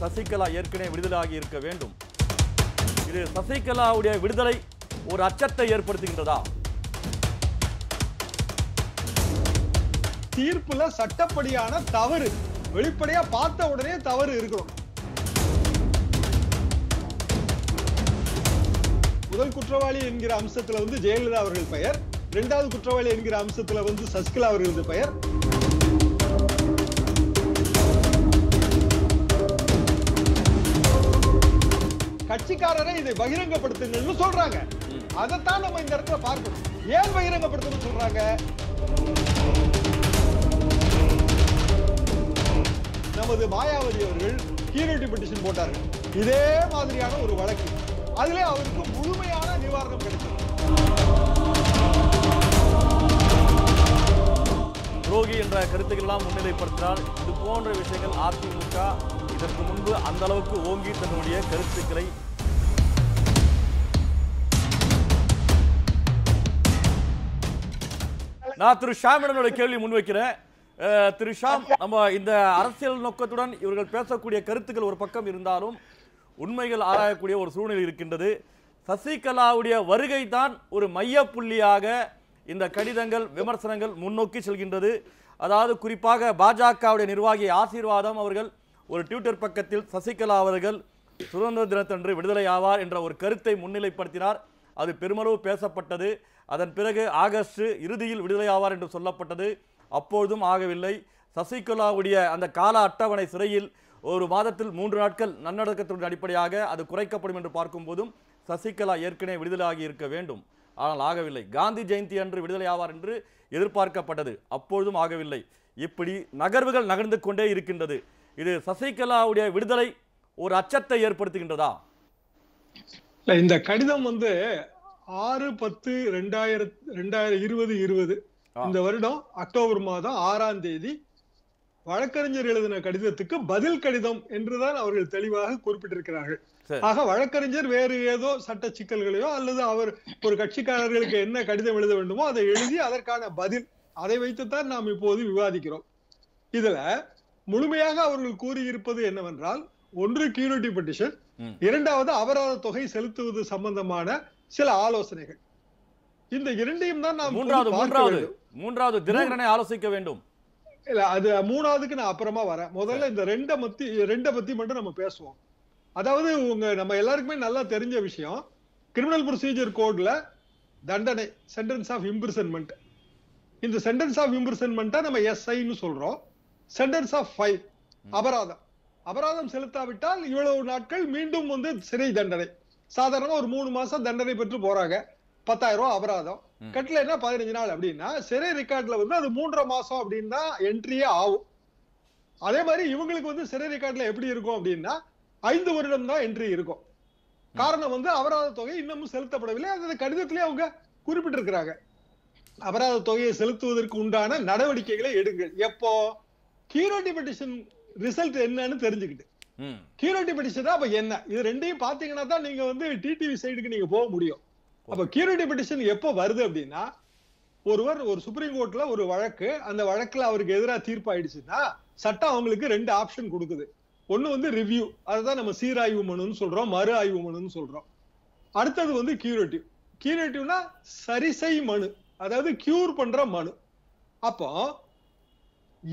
சசிகலா ஏற்கனவே விடுதலாகி இருக்க வேண்டும் இது சசிகலாவுடைய விடுதலை ஒரு அச்சத்தை ஏற்படுத்துகின்றதா தீர்ப்புல சட்டப்படியான தவறு வெளிப்படையா பார்த்த உடனே தவறு இருக்கணும் முதல் குற்றவாளி என்கிற அம்சத்துல வந்து ஜெயலலிதா அவர்கள் பெயர் இரண்டாவது குற்றவாளி என்கிற அம்சத்துல வந்து சசிகலா அவர்களது பெயர் கட்சிக்காரரை இதை பகிரங்கப்படுத்துங்கள் சொல்றாங்க அதைத்தான் நம்ம இந்த இடத்துல பார்க்கணும் ஏன் பகிரங்கப்படுத்தணும் சொல்றாங்க நமது மாயாவதி அவர்கள் கீழோட்டி பெட்டிஷன் போட்டார்கள் இதே மாதிரியான ஒரு வழக்கு அதுல அவருக்கு முழுமையான நிவாரணம் கிடைக்கும் துரோகி என்ற கருத்துக்கள்லாம் முன்னிலைப்படுத்தினால் இது போன்ற விஷயங்கள் அதிமுக இதற்கு முன்பு அந்த அளவுக்கு ஓங்கி தன்னுடைய கருத்துக்களை நான் திரு ஷாமிடனோட கேள்வி முன்வைக்கிறேன் திரு ஷாம் நம்ம இந்த அரசியல் நோக்கத்துடன் இவர்கள் பேசக்கூடிய கருத்துக்கள் ஒரு பக்கம் இருந்தாலும் உண்மைகள் ஆராயக்கூடிய ஒரு சூழ்நிலை இருக்கின்றது சசிகலாவுடைய வருகை தான் ஒரு மையப்புள்ளியாக இந்த கடிதங்கள் விமர்சனங்கள் முன்னோக்கி செல்கின்றது அதாவது குறிப்பாக பாஜகவுடைய நிர்வாகி ஆசீர்வாதம் அவர்கள் ஒரு ட்விட்டர் பக்கத்தில் சசிகலா அவர்கள் சுதந்திர தினத்தன்று விடுதலை ஆவார் என்ற ஒரு கருத்தை முன்னிலைப்படுத்தினார் அது பெருமளவு பேசப்பட்டது அதன் பிறகு ஆகஸ்ட் இறுதியில் விடுதலை ஆவார் என்று சொல்லப்பட்டது அப்பொழுதும் ஆகவில்லை சசிகலாவுடைய அந்த கால அட்டவணை சிறையில் ஒரு மாதத்தில் மூன்று நாட்கள் நன்னடக்கத்தின் அடிப்படையாக அது குறைக்கப்படும் என்று பார்க்கும்போதும் சசிகலா ஏற்கனவே விடுதலாகி இருக்க வேண்டும் ஆனால் ஆகவில்லை காந்தி ஜெயந்தி அன்று விடுதலை ஆவார் என்று எதிர்பார்க்கப்பட்டது அப்பொழுதும் ஆகவில்லை இப்படி நகர்வுகள் நகர்ந்து கொண்டே இருக்கின்றது இது சசிகலாவுடைய விடுதலை ஒரு அச்சத்தை ஏற்படுத்துகின்றதா இந்த கடிதம் வந்து ஆறு பத்து ரெண்டாயிரத்தி ரெண்டாயிரம் இருபது இருபது இந்த வருடம் அக்டோபர் மாதம் ஆறாம் தேதி வழக்கறிஞர் எழுதின கடிதத்துக்கு பதில் கடிதம் என்றுதான் அவர்கள் தெளிவாக குறிப்பிட்டிருக்கிறார்கள் ஆக வழக்கறிஞர் வேறு ஏதோ சட்ட சிக்கல்களையோ அல்லது அவர் ஒரு கட்சிக்காரர்களுக்கு என்ன கடிதம் எழுத வேண்டுமோ அதை எழுதி அதற்கான பதில் அதை வைத்துத்தான் நாம் இப்போது விவாதிக்கிறோம் இதுல முழுமையாக அவர்கள் கூறியிருப்பது என்னவென்றால் ஒன்று கியூனிட்டி பெட்டிஷன் இரண்டாவது அபராத தொகை செலுத்துவது சம்பந்தமான சில ஆலோசனைகள் இந்த இரண்டையும் தான் நாம் மூன்றாவது மூன்றாவது மூன்றாவது தினகரனை ஆலோசிக்க வேண்டும் இல்ல அது மூணாவதுக்கு நான் அப்புறமா வரேன் முதல்ல இந்த ரெண்டை பத்தி ரெண்டை பத்தி மட்டும் நம்ம பேசுவோம் அதாவது உங்க நம்ம எல்லாருக்குமே நல்லா தெரிஞ்ச விஷயம் கிரிமினல் ப்ரொசீஜர் கோட்ல தண்டனை சென்டென்ஸ் ஆஃப் இம்ப்ரிசன்மெண்ட் இந்த சென்டென்ஸ் ஆஃப் இம்ப்ரிசன்மெண்ட்டை நம்ம எஸ்ஐன்னு சொல்றோம் சென்டென்ஸ் ஆஃப் ஃபைவ் அபராதம் அபராதம் செலுத்தாவிட்டால் இவ்வளவு நாட்கள் மீண்டும் வந்து சிறை தண்டனை சாதாரணமா ஒரு மூணு மாசம் தண்டனை பெற்று போறாங்க பத்தாயிரம் ரூபாய் அபராதம் என்ன பதினஞ்சு நாள் அப்படின்னா சிறை ரெக்கார்ட்ல வந்து அது மூன்றரை மாசம் அப்படின்னு தான் என்ட்ரியே ஆகும் அதே மாதிரி இவங்களுக்கு வந்து சிறை ரெக்கார்ட்ல எப்படி இருக்கும் அப்படின்னா ஐந்து வருடம் தான் என்ட்ரி இருக்கும் காரணம் வந்து அபராத தொகை இன்னமும் செலுத்தப்படவில்லை அந்த கடிதத்திலேயே அவங்க குறிப்பிட்டிருக்கிறாங்க அபராத தொகையை செலுத்துவதற்கு உண்டான நடவடிக்கைகளை எடுங்கள் எப்போ கீரோட்டி பெட்டிஷன் ரிசல்ட் என்னன்னு தெரிஞ்சுக்கிட்டு கியூரிட்டி பெட்டிஷன் அப்ப என்ன இது ரெண்டையும் பாத்தீங்கன்னா தான் நீங்க வந்து டிடிவி சைடுக்கு நீங்க போக முடியும் அப்ப கியூரிட்டி பெட்டிஷன் எப்போ வருது அப்படின்னா ஒருவர் ஒரு சுப்ரீம் கோர்ட்ல ஒரு வழக்கு அந்த வழக்குல அவருக்கு எதிராக தீர்ப்பாயிடுச்சுன்னா சட்டம் அவங்களுக்கு ரெண்டு ஆப்ஷன் கொடுக்குது ஒண்ணு வந்து ரிவ்யூ அதுதான் நம்ம சீராய்வு மனுன்னு சொல்றோம் மறு ஆய்வு மனுன்னு சொல்றோம் அடுத்தது வந்து கியூரேட்டிவ் கியூரேட்டிவ்னா சரிசை மனு அதாவது கியூர் பண்ற மனு அப்போ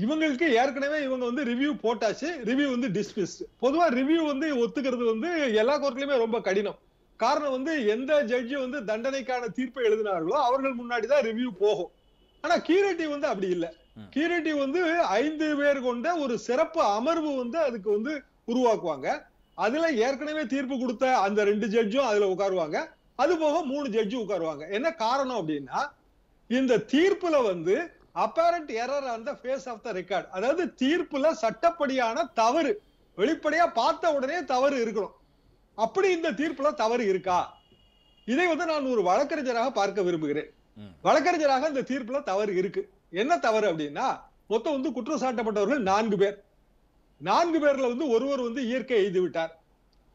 இவங்களுக்கு ஏற்கனவே இவங்க வந்து ரிவ்யூ போட்டாச்சு ரிவ்யூ வந்து டிஸ்மிஸ் பொதுவா ரிவ்யூ வந்து ஒத்துக்கிறது வந்து எல்லா கோர்ட்லயுமே ரொம்ப கடினம் காரணம் வந்து எந்த ஜட்ஜி வந்து தண்டனைக்கான தீர்ப்பை எழுதினார்களோ அவர்கள் முன்னாடி தான் ரிவ்யூ போகும் ஆனா கீரட்டி வந்து அப்படி இல்லை கீரட்டி வந்து ஐந்து பேர் கொண்ட ஒரு சிறப்பு அமர்வு வந்து அதுக்கு வந்து உருவாக்குவாங்க அதுல ஏற்கனவே தீர்ப்பு கொடுத்த அந்த ரெண்டு ஜட்ஜும் அதுல உட்காருவாங்க அது போக மூணு ஜட்ஜும் உட்காருவாங்க என்ன காரணம் அப்படின்னா இந்த தீர்ப்புல வந்து apparent error face of the record அதாவது தீர்ப்புல சட்டப்படியான தவறு வெளிப்படையா பார்த்த உடனே தவறு இருக்கணும் அப்படி இந்த தீர்ப்புல தவறு இருக்கா இதை வந்து நான் ஒரு வழக்கறிஞராக பார்க்க விரும்புகிறேன் வழக்கறிஞராக இந்த தீர்ப்புல தவறு இருக்கு என்ன தவறு அப்படின்னா மொத்தம் வந்து குற்றம் சாட்டப்பட்டவர்கள் நான்கு பேர் நான்கு பேர்ல வந்து ஒருவர் வந்து இயற்கை எய்து விட்டார்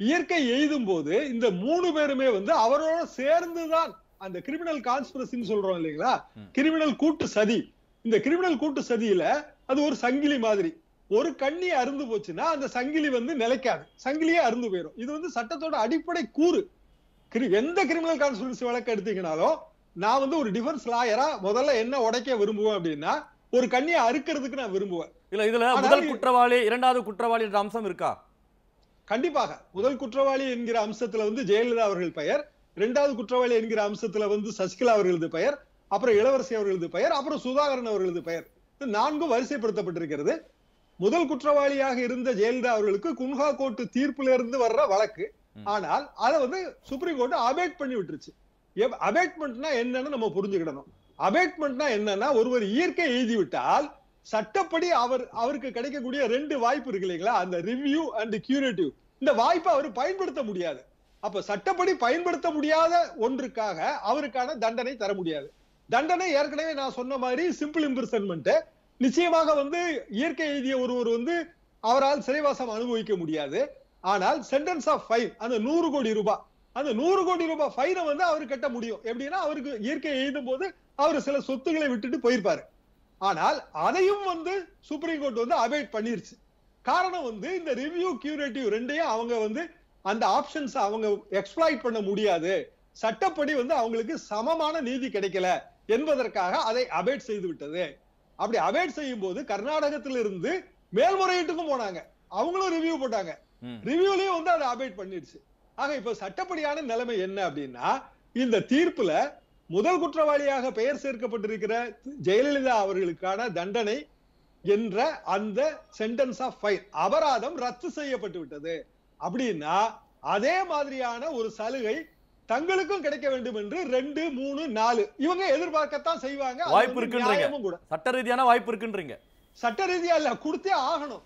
இயற்கை எய்தும் போது இந்த மூணு பேருமே வந்து அவரோட சேர்ந்துதான் அந்த கிரிமினல் கான்ஸ்பிரசின்னு சொல்றோம் இல்லைங்களா கிரிமினல் கூட்டு சதி இந்த கிரிமினல் கூட்டு சதியில அது ஒரு சங்கிலி மாதிரி ஒரு கண்ணி அருந்து போச்சுன்னா அந்த சங்கிலி வந்து நிலைக்காது சங்கிலியே அருந்து போயிடும் இது வந்து சட்டத்தோட அடிப்படை கூறு எந்த கிரிமினல் கான்ஸ்டன்சி வழக்கு எடுத்தீங்கனாலும் நான் வந்து ஒரு டிஃபென்ஸ் லாயரா முதல்ல என்ன உடைக்க விரும்புவேன் அப்படின்னா ஒரு கண்ணியை அறுக்கிறதுக்கு நான் விரும்புவேன் இல்ல இதுல முதல் குற்றவாளி இரண்டாவது குற்றவாளி என்ற அம்சம் இருக்கா கண்டிப்பாக முதல் குற்றவாளி என்கிற அம்சத்துல வந்து ஜெயலலிதா அவர்கள் பெயர் இரண்டாவது குற்றவாளி என்கிற அம்சத்துல வந்து சசிகலா அவர்களது பெயர் அப்புறம் இளவரசி அவர்களது பெயர் அப்புறம் சுதாகரன் அவர்களது பெயர் நான்கு வரிசைப்படுத்தப்பட்டிருக்கிறது முதல் குற்றவாளியாக இருந்த ஜெயலலிதா அவர்களுக்கு குன்ஹா கோர்ட்டு தீர்ப்புல இருந்து வர்ற வழக்கு ஆனால் அதை வந்து சுப்ரீம் கோர்ட் அபேட் பண்ணி விட்டுருச்சு அபேட்மெண்ட்னா என்னன்னு நம்ம புரிஞ்சுக்கிடணும் அபேட்மெண்ட்னா என்னன்னா ஒருவர் இயற்கை எழுதி விட்டால் சட்டப்படி அவர் அவருக்கு கிடைக்கக்கூடிய ரெண்டு வாய்ப்பு இருக்கு இல்லைங்களா அந்த ரிவ்யூ அண்ட் கியூரேட்டிவ் இந்த வாய்ப்பை அவர் பயன்படுத்த முடியாது அப்ப சட்டப்படி பயன்படுத்த முடியாத ஒன்றுக்காக அவருக்கான தண்டனை தர முடியாது தண்டனை ஏற்கனவே நான் சொன்ன மாதிரி சிம்பிள் இம்பிரிசன்மெண்ட் நிச்சயமாக வந்து இயற்கை எழுதிய ஒருவர் வந்து அவரால் சிறைவாசம் அனுபவிக்க முடியாது ஆனால் சென்டென்ஸ் ஆஃப் ஃபைன் அந்த நூறு கோடி ரூபாய் அந்த நூறு கோடி ரூபாய் ஃபைனை வந்து அவர் கட்ட முடியும் எப்படின்னா அவருக்கு இயற்கை எழுதும் போது அவர் சில சொத்துக்களை விட்டுட்டு போயிருப்பாரு ஆனால் அதையும் வந்து சுப்ரீம் கோர்ட் வந்து அவாய்ட் பண்ணிருச்சு காரணம் வந்து இந்த ரிவ்யூ கியூரேட்டிவ் ரெண்டையும் அவங்க வந்து அந்த ஆப்ஷன்ஸ் அவங்க எக்ஸ்பிளாய்ட் பண்ண முடியாது சட்டப்படி வந்து அவங்களுக்கு சமமான நீதி கிடைக்கல என்பதற்காக அதை அபேட் செய்து விட்டது அப்படி அபேட் செய்யும் போது கர்நாடகத்திலிருந்து மேல்முறையீட்டுக்கும் போனாங்க அவங்களும் ரிவ்யூ போட்டாங்க ரிவ்யூலயும் வந்து அதை அபேட் பண்ணிடுச்சு ஆக இப்ப சட்டப்படியான நிலைமை என்ன அப்படின்னா இந்த தீர்ப்புல முதல் குற்றவாளியாக பெயர் சேர்க்கப்பட்டிருக்கிற ஜெயலலிதா அவர்களுக்கான தண்டனை என்ற அந்த சென்டென்ஸ் ஆஃப் ஃபைல் அபராதம் ரத்து செய்யப்பட்டு விட்டது அப்படின்னா அதே மாதிரியான ஒரு சலுகை தங்களுக்கும் கிடைக்க வேண்டும் என்று ரெண்டு மூணு நாலு இவங்க எதிர்பார்க்கத்தான் செய்வாங்க வாய்ப்பு இருக்குன்றீங்க சட்ட ரீதியான வாய்ப்பு இருக்குன்றீங்க சட்ட ரீதியா இல்ல கொடுத்தே ஆகணும்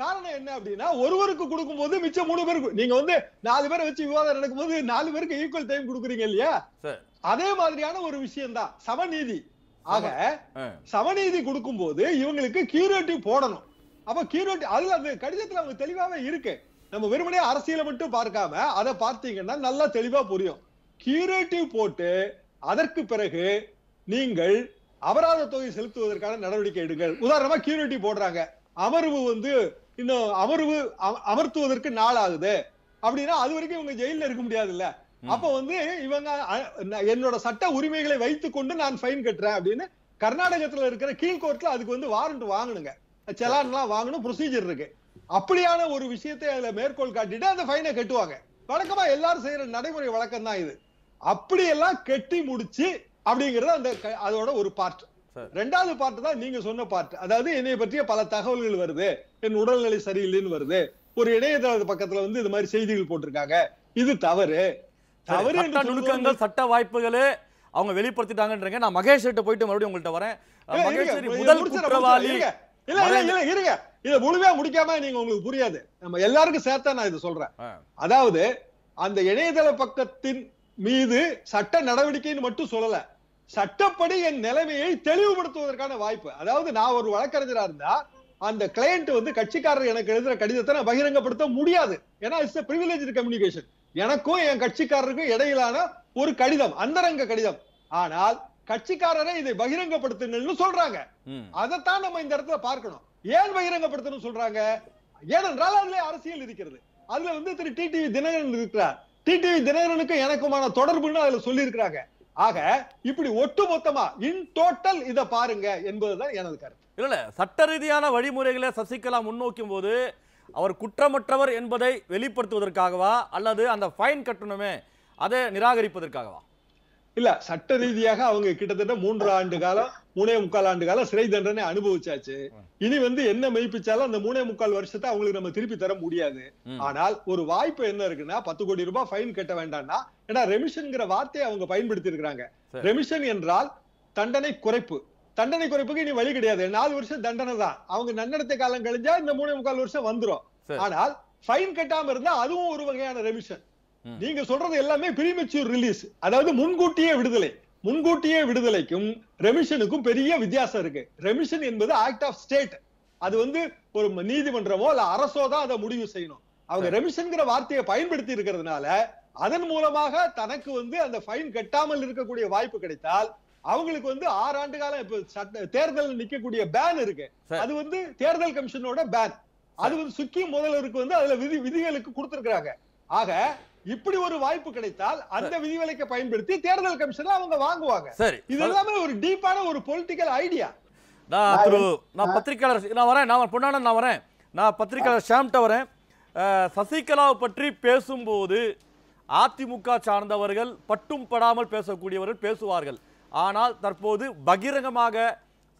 காரணம் என்ன அப்படின்னா ஒருவருக்கு கொடுக்கும் போது மிச்சம் மூணு பேருக்கு நீங்க வந்து நாலு பேரை வச்சு விவாதம் நடக்கும் போது நாலு பேருக்கு ஈக்குவல் டைம் கொடுக்குறீங்க இல்லையா அதே மாதிரியான ஒரு விஷயம் தான் சமநீதி ஆக சமநீதி கொடுக்கும் போது இவங்களுக்கு கீரோட்டி போடணும் அப்ப கீரோட்டி அதுல அந்த கடிதத்துல அவங்க தெளிவாவே இருக்கு நம்ம வெறுமனே அரசியலை மட்டும் பார்க்காம அதை பார்த்தீங்கன்னா நல்லா தெளிவா புரியும் கியூரேட்டிவ் போட்டு அதற்கு பிறகு நீங்கள் அபராத தொகை செலுத்துவதற்கான நடவடிக்கை எடுங்கள் உதாரணமா கியூரேட்டிவ் போடுறாங்க அமர்வு வந்து இன்னும் அமர்வு அமர்த்துவதற்கு நாள் ஆகுது அப்படின்னா அது வரைக்கும் இவங்க ஜெயில இருக்க முடியாதுல்ல அப்ப வந்து இவங்க என்னோட சட்ட உரிமைகளை வைத்துக் கொண்டு நான் ஃபைன் கட்டுறேன் அப்படின்னு கர்நாடகத்துல இருக்கிற கீழ்கோர்ட்ல அதுக்கு வந்து வாரண்ட் வாங்கணுங்க எல்லாம் வாங்கணும் ப்ரொசீஜர் இருக்கு அப்படியான ஒரு விஷயத்தை அதுல மேற்கோள் காட்டிட்டு அந்த ஃபைனை கட்டுவாங்க வழக்கமா எல்லாரும் செய்யற நடைமுறை வழக்கம் தான் இது அப்படியெல்லாம் கெட்டி முடிச்சு அப்படிங்கறது அந்த அதோட ஒரு பார்ட் ரெண்டாவது பார்ட் தான் நீங்க சொன்ன பார்ட் அதாவது என்னை பற்றிய பல தகவல்கள் வருது என் உடல்நிலை சரியில்லைன்னு வருது ஒரு இணையதள பக்கத்துல வந்து இது மாதிரி செய்திகள் போட்டிருக்காங்க இது தவறு தவறு நுணுக்கங்கள் சட்ட வாய்ப்புகளே அவங்க வெளிப்படுத்திட்டாங்கன்றீங்க நான் மகேஷ் கிட்ட போயிட்டு மறுபடியும் உங்கள்ட்ட வரேன் முதல் குற்றவாளி இல்ல இல்ல இல்ல இருங்க இதை முழுமையா முடிக்காம நீங்க உங்களுக்கு புரியாது நம்ம எல்லாருக்கும் சேர்த்தா நான் இது சொல்றேன் அதாவது அந்த இணையதள பக்கத்தின் மீது சட்ட நடவடிக்கைன்னு மட்டும் சொல்லல சட்டப்படி என் நிலைமையை தெளிவுபடுத்துவதற்கான வாய்ப்பு அதாவது நான் ஒரு வழக்கறிஞரா இருந்தா அந்த கிளையண்ட் வந்து கட்சிக்காரர் எனக்கு எழுதுற கடிதத்தை நான் பகிரங்கப்படுத்த முடியாது ஏன்னா இட்ஸ் பிரிவிலேஜ் கம்யூனிகேஷன் எனக்கும் என் கட்சிக்காரருக்கும் இடையிலான ஒரு கடிதம் அந்தரங்க கடிதம் ஆனால் கட்சிக்காரரை இதை பகிரங்கப்படுத்துங்கள்னு சொல்றாங்க அதைத்தான் நம்ம இந்த இடத்துல பார்க்கணும் ஏன் பகிரங்கப்படுத்தணும் சொல்றாங்க ஏனென்றால் அதுல அரசியல் இருக்கிறது அதுல வந்து திரு டிடிவி தினகரன் இருக்கிறார் டிடிவி தினகரனுக்கும் எனக்குமான தொடர்புன்னு அதுல சொல்லி இருக்கிறாங்க ஆக இப்படி ஒட்டு மொத்தமா இன் டோட்டல் இதை பாருங்க என்பதுதான் எனது கருத்து இல்ல சட்ட ரீதியான வழிமுறைகளை சசிகலா முன்னோக்கும் போது அவர் குற்றமற்றவர் என்பதை வெளிப்படுத்துவதற்காகவா அல்லது அந்த ஃபைன் கட்டணமே அதை நிராகரிப்பதற்காகவா இல்ல சட்ட ரீதியாக அவங்க கிட்டத்தட்ட மூன்று ஆண்டு காலம் மூணே முக்கால் ஆண்டு காலம் சிறை தண்டனை அனுபவிச்சாச்சு இனி வந்து என்ன மெய்ப்பிச்சாலும் அந்த மூணே முக்கால் வருஷத்தை அவங்களுக்கு நம்ம திருப்பி தர முடியாது ஆனால் ஒரு வாய்ப்பு என்ன இருக்குன்னா பத்து கோடி ரூபாய் ஃபைன் கட்ட வேண்டாம்னா ஏன்னா ரெமிஷன்ங்கிற வார்த்தையை அவங்க பயன்படுத்தி இருக்கிறாங்க ரெமிஷன் என்றால் தண்டனை குறைப்பு தண்டனை குறைப்புக்கு இனி வழி கிடையாது நாலு வருஷம் தண்டனை தான் அவங்க நன்னடத்தை காலம் கழிஞ்சா இந்த மூணே முக்கால் வருஷம் வந்துடும் ஆனால் ஃபைன் கட்டாம இருந்தா அதுவும் ஒரு வகையான ரெமிஷன் நீங்க சொல்றது எல்லாமே பிரிமெச்சூர் ரிலீஸ் அதாவது முன்கூட்டியே விடுதலை முன்கூட்டியே விடுதலைக்கும் ரெமிஷனுக்கும் பெரிய வித்தியாசம் இருக்கு ரெமிஷன் என்பது ஆக்ட் ஆஃப் ஸ்டேட் அது வந்து ஒரு நீதிமன்றமோ இல்ல அரசோ தான் அதை முடிவு செய்யணும் அவங்க ரெமிஷன்ங்கிற வார்த்தையை பயன்படுத்தி இருக்கிறதுனால அதன் மூலமாக தனக்கு வந்து அந்த ஃபைன் கட்டாமல் இருக்கக்கூடிய வாய்ப்பு கிடைத்தால் அவங்களுக்கு வந்து ஆறு ஆண்டு காலம் இப்ப தேர்தல் நிக்கக்கூடிய பேன் இருக்கு அது வந்து தேர்தல் கமிஷனோட பேன் அது வந்து சுக்கி முதல்வருக்கு வந்து அதுல விதி விதிகளுக்கு கொடுத்திருக்கிறாங்க ஆக இப்படி ஒரு வாய்ப்பு கிடைத்தால் அந்த விதிவிலக்கை பயன்படுத்தி தேர்தல் கமிஷன்ல அவங்க வாங்குவாங்க சரி இது எல்லாமே ஒரு டீப்பான ஒரு பொலிட்டிக்கல் ஐடியா நான் திரு நான் பத்திரிகையாளர் நான் வரேன் நான் பொண்ணான நான் வரேன் நான் பத்திரிகையாளர் ஷாம்கிட்ட வரேன் சசிகலாவை பற்றி பேசும்போது அதிமுக சார்ந்தவர்கள் பட்டும் படாமல் பேசக்கூடியவர்கள் பேசுவார்கள் ஆனால் தற்போது பகிரங்கமாக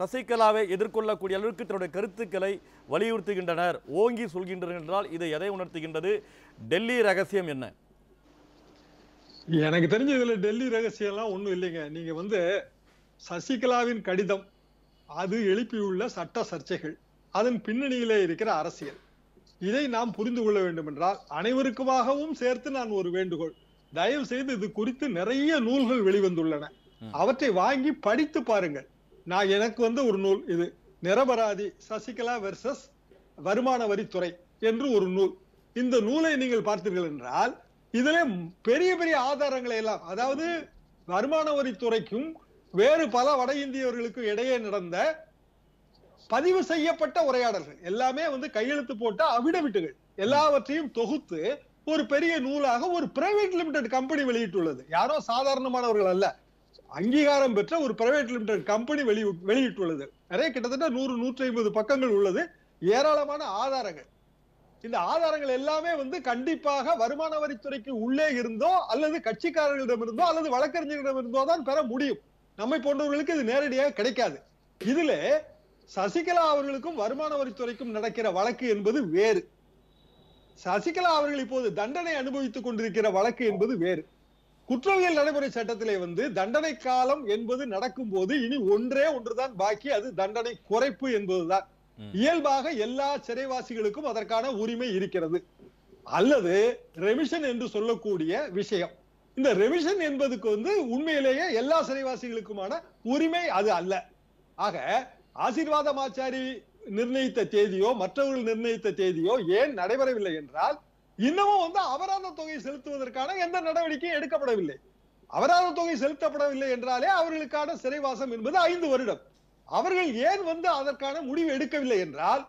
சசிகலாவை எதிர்கொள்ளக்கூடிய அளவுக்கு தன்னுடைய கருத்துக்களை வலியுறுத்துகின்றனர் ஓங்கி சொல்கின்றனர் என்றால் இதை எதை உணர்த்துகின்றது டெல்லி ரகசியம் என்ன எனக்கு தெரிஞ்ச இதுல டெல்லி ரகசியம் எல்லாம் ஒண்ணும் இல்லைங்க நீங்க வந்து சசிகலாவின் கடிதம் அது எழுப்பியுள்ள சட்ட சர்ச்சைகள் அதன் பின்னணியிலே இருக்கிற அரசியல் இதை நாம் புரிந்து கொள்ள வேண்டும் என்றால் அனைவருக்குமாகவும் சேர்த்து நான் ஒரு வேண்டுகோள் தயவு செய்து இது குறித்து நிறைய நூல்கள் வெளிவந்துள்ளன அவற்றை வாங்கி படித்து பாருங்கள் நான் எனக்கு வந்து ஒரு நூல் இது நிரபராதி சசிகலா வெர்சஸ் வருமான வரித்துறை என்று ஒரு நூல் இந்த நூலை நீங்கள் பார்த்தீர்கள் என்றால் இதுல பெரிய பெரிய ஆதாரங்களை எல்லாம் அதாவது வருமான வரித்துறைக்கும் வேறு பல வட இந்தியர்களுக்கும் இடையே நடந்த பதிவு செய்யப்பட்ட உரையாடல்கள் எல்லாமே வந்து கையெழுத்து போட்ட அவிடவிட்டுகள் எல்லாவற்றையும் தொகுத்து ஒரு பெரிய நூலாக ஒரு பிரைவேட் லிமிடெட் கம்பெனி வெளியிட்டுள்ளது யாரோ சாதாரணமானவர்கள் அல்ல அங்கீகாரம் பெற்ற ஒரு பிரைவேட் லிமிடெட் கம்பெனி வெளியிட்டுள்ளது நிறைய கிட்டத்தட்ட நூறு நூற்றி ஐம்பது பக்கங்கள் உள்ளது ஏராளமான ஆதாரங்கள் இந்த ஆதாரங்கள் எல்லாமே வந்து கண்டிப்பாக வருமான வரித்துறைக்கு உள்ளே இருந்தோ அல்லது கட்சிக்காரர்களிடம் இருந்தோ அல்லது வழக்கறிஞர்களிடம் இருந்தோ தான் பெற முடியும் நம்மை போன்றவர்களுக்கு இது நேரடியாக கிடைக்காது இதுல சசிகலா அவர்களுக்கும் வருமான வரித்துறைக்கும் நடக்கிற வழக்கு என்பது வேறு சசிகலா அவர்கள் இப்போது தண்டனை அனுபவித்துக் கொண்டிருக்கிற வழக்கு என்பது வேறு குற்றவியல் நடைமுறை சட்டத்திலே வந்து தண்டனை காலம் என்பது நடக்கும் போது இனி ஒன்றே ஒன்றுதான் பாக்கி அது தண்டனை குறைப்பு என்பதுதான் இயல்பாக எல்லா சிறைவாசிகளுக்கும் அதற்கான உரிமை இருக்கிறது அல்லது ரெமிஷன் என்று சொல்லக்கூடிய விஷயம் இந்த ரெமிஷன் என்பதுக்கு வந்து உண்மையிலேயே எல்லா சிறைவாசிகளுக்குமான உரிமை அது அல்ல ஆக ஆசீர்வாதம் ஆச்சாரி நிர்ணயித்த தேதியோ மற்றவர்கள் நிர்ணயித்த தேதியோ ஏன் நடைபெறவில்லை என்றால் இன்னமும் வந்து அபராத தொகை செலுத்துவதற்கான எந்த நடவடிக்கையும் எடுக்கப்படவில்லை அபராத தொகை செலுத்தப்படவில்லை என்றாலே அவர்களுக்கான சிறைவாசம் என்பது ஐந்து வருடம் அவர்கள் ஏன் வந்து அதற்கான முடிவு எடுக்கவில்லை என்றால்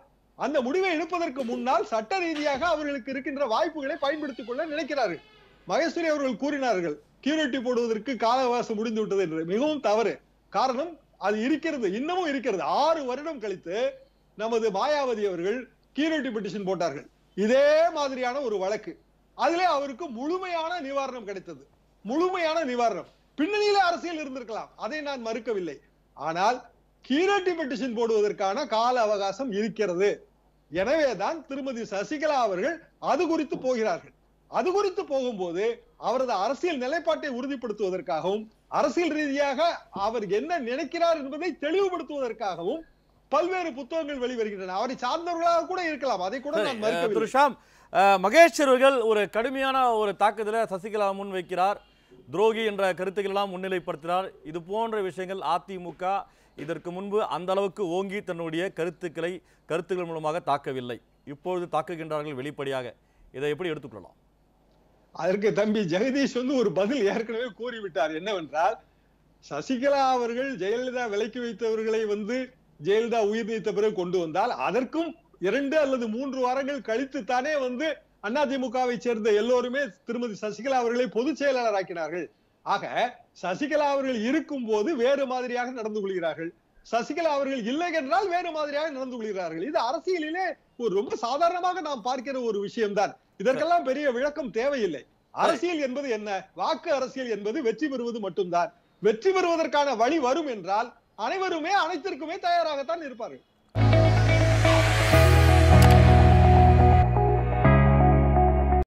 அந்த முடிவை எடுப்பதற்கு முன்னால் சட்ட ரீதியாக அவர்களுக்கு இருக்கின்ற வாய்ப்புகளை பயன்படுத்திக் கொள்ள நினைக்கிறார்கள் மகேஸ்வரி அவர்கள் கூறினார்கள் கியூரிட்டி போடுவதற்கு கால அவகாசம் முடிந்து விட்டது என்று மிகவும் தவறு காரணம் அது இருக்கிறது இன்னமும் இருக்கிறது ஆறு வருடம் கழித்து நமது மாயாவதி அவர்கள் கியூரிட்டி பெட்டிஷன் போட்டார்கள் இதே மாதிரியான ஒரு வழக்கு அதிலே அவருக்கு முழுமையான நிவாரணம் கிடைத்தது முழுமையான நிவாரணம் பின்னணியில அரசியல் இருந்திருக்கலாம் அதை நான் மறுக்கவில்லை ஆனால் கீழட்டி பெட்டிஷன் போடுவதற்கான கால அவகாசம் இருக்கிறது எனவேதான் திருமதி சசிகலா அவர்கள் அது குறித்து போகிறார்கள் அது குறித்து போகும்போது அவரது அரசியல் நிலைப்பாட்டை உறுதிப்படுத்துவதற்காகவும் அரசியல் ரீதியாக அவர் என்ன நினைக்கிறார் என்பதை தெளிவுபடுத்துவதற்காகவும் பல்வேறு புத்தகங்கள் வெளிவருகின்றன அவரை சார்ந்தவர்களாக கூட இருக்கலாம் அதை கூட நான் மறுக்கவில்லை மகேஷ் அவர்கள் ஒரு கடுமையான ஒரு தாக்குதலை சசிகலா முன் வைக்கிறார் துரோகி என்ற கருத்துக்களெல்லாம் முன்னிலைப்படுத்தினார் இது போன்ற விஷயங்கள் அதிமுக இதற்கு முன்பு அந்த அளவுக்கு ஓங்கி தன்னுடைய கருத்துக்களை கருத்துக்கள் மூலமாக தாக்கவில்லை இப்பொழுது தாக்குகின்றார்கள் வெளிப்படையாக இதை எப்படி எடுத்துக்கொள்ளலாம் அதற்கு தம்பி ஜெகதீஷ் வந்து ஒரு பதில் ஏற்கனவே கூறிவிட்டார் என்னவென்றால் சசிகலா அவர்கள் ஜெயலலிதா விலக்கி வைத்தவர்களை வந்து ஜெயலலிதா உயிர் நீத்த பிறகு கொண்டு வந்தால் அதற்கும் இரண்டு அல்லது மூன்று வாரங்கள் கழித்து தானே வந்து திமுகவை சேர்ந்த எல்லோருமே திருமதி சசிகலா அவர்களை பொதுச் செயலாளர் ஆக்கினார்கள் ஆக சசிகலா அவர்கள் இருக்கும் போது வேறு மாதிரியாக நடந்து கொள்கிறார்கள் சசிகலா அவர்கள் இல்லை என்றால் வேறு மாதிரியாக நடந்து கொள்கிறார்கள் இது அரசியலிலே ஒரு ரொம்ப சாதாரணமாக நாம் பார்க்கிற ஒரு விஷயம்தான் இதற்கெல்லாம் பெரிய விளக்கம் தேவையில்லை அரசியல் என்பது என்ன வாக்கு அரசியல் என்பது வெற்றி பெறுவது மட்டும்தான் வெற்றி பெறுவதற்கான வழி வரும் என்றால் அனைவருமே அனைத்திற்குமே தயாராகத்தான் இருப்பார்கள்